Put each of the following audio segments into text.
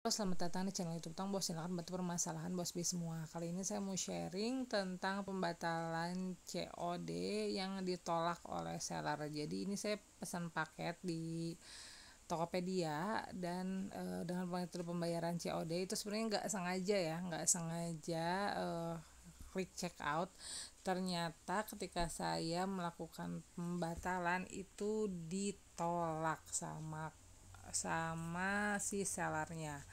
Halo, selamat datang di channel YouTube Tong Bos. Silakan bantu permasalahan Bos B semua. Kali ini saya mau sharing tentang pembatalan COD yang ditolak oleh seller. Jadi ini saya pesan paket di Tokopedia dan e, dengan metode pembayaran COD itu sebenarnya nggak sengaja ya, nggak sengaja e, klik check out. Ternyata ketika saya melakukan pembatalan itu ditolak sama sama si sellernya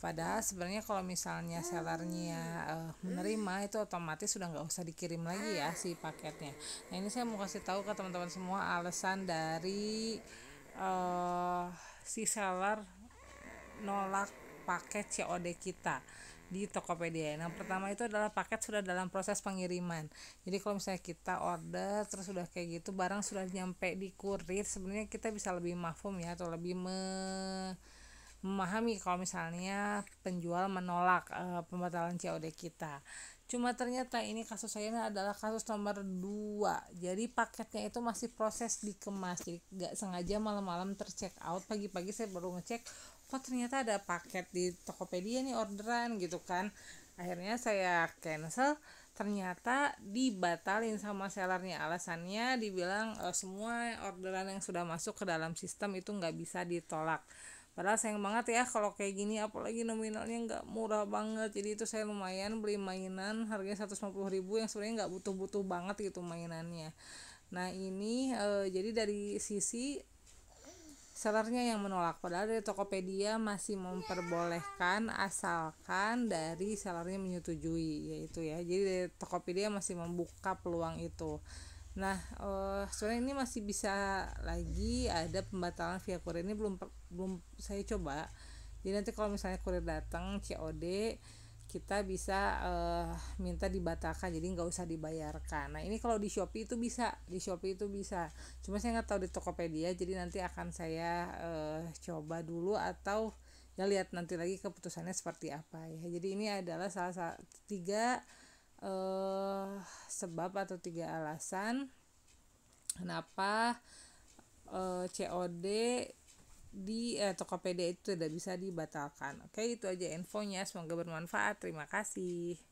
padahal sebenarnya kalau misalnya sellernya uh, menerima itu otomatis sudah nggak usah dikirim lagi ya si paketnya nah ini saya mau kasih tahu ke teman-teman semua alasan dari uh, si seller nolak paket COD kita di Tokopedia. Yang pertama itu adalah paket sudah dalam proses pengiriman. Jadi kalau misalnya kita order terus sudah kayak gitu barang sudah nyampe di kurir sebenarnya kita bisa lebih mafum ya atau lebih me memahami kalau misalnya penjual menolak e, pembatalan COD kita. Cuma ternyata ini kasus saya ini adalah kasus nomor 2. Jadi paketnya itu masih proses dikemas. Jadi gak sengaja malam-malam tercheck out. Pagi-pagi saya baru ngecek, kok ternyata ada paket di Tokopedia nih orderan gitu kan akhirnya saya cancel ternyata dibatalin sama sellernya alasannya dibilang e, semua orderan yang sudah masuk ke dalam sistem itu nggak bisa ditolak padahal sayang banget ya kalau kayak gini apalagi nominalnya nggak murah banget jadi itu saya lumayan beli mainan harganya 150 ribu yang sebenarnya nggak butuh-butuh banget gitu mainannya nah ini e, jadi dari sisi sellernya yang menolak padahal dari Tokopedia masih memperbolehkan asalkan dari sellernya menyetujui yaitu ya jadi dari Tokopedia masih membuka peluang itu nah uh, sebenarnya ini masih bisa lagi ada pembatalan via kurir ini belum belum saya coba jadi nanti kalau misalnya kurir datang COD kita bisa uh, minta dibatalkan jadi nggak usah dibayarkan nah ini kalau di Shopee itu bisa di Shopee itu bisa cuma saya nggak tahu di Tokopedia jadi nanti akan saya uh, coba dulu atau ya lihat nanti lagi keputusannya seperti apa ya jadi ini adalah salah satu tiga uh, sebab atau tiga alasan kenapa uh, COD di eh, Tokopedia itu tidak bisa dibatalkan. Oke, itu aja infonya. Semoga bermanfaat. Terima kasih.